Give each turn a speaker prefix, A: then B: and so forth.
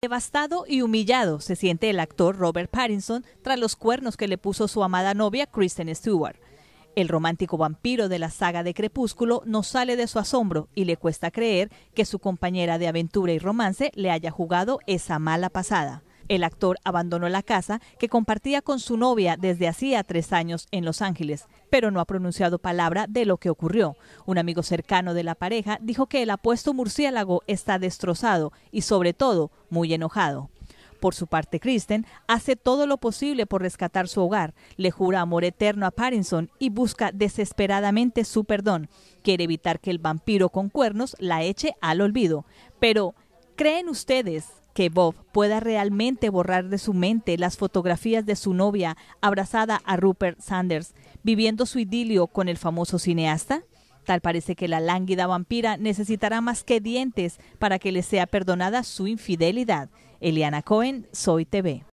A: Devastado y humillado se siente el actor Robert Pattinson tras los cuernos que le puso su amada novia Kristen Stewart. El romántico vampiro de la saga de Crepúsculo no sale de su asombro y le cuesta creer que su compañera de aventura y romance le haya jugado esa mala pasada. El actor abandonó la casa que compartía con su novia desde hacía tres años en Los Ángeles, pero no ha pronunciado palabra de lo que ocurrió. Un amigo cercano de la pareja dijo que el apuesto murciélago está destrozado y sobre todo muy enojado. Por su parte, Kristen hace todo lo posible por rescatar su hogar, le jura amor eterno a Parinson y busca desesperadamente su perdón. Quiere evitar que el vampiro con cuernos la eche al olvido. Pero, ¿creen ustedes que Bob pueda realmente borrar de su mente las fotografías de su novia abrazada a Rupert Sanders, viviendo su idilio con el famoso cineasta? Tal parece que la lánguida vampira necesitará más que dientes para que le sea perdonada su infidelidad. Eliana Cohen, Soy TV.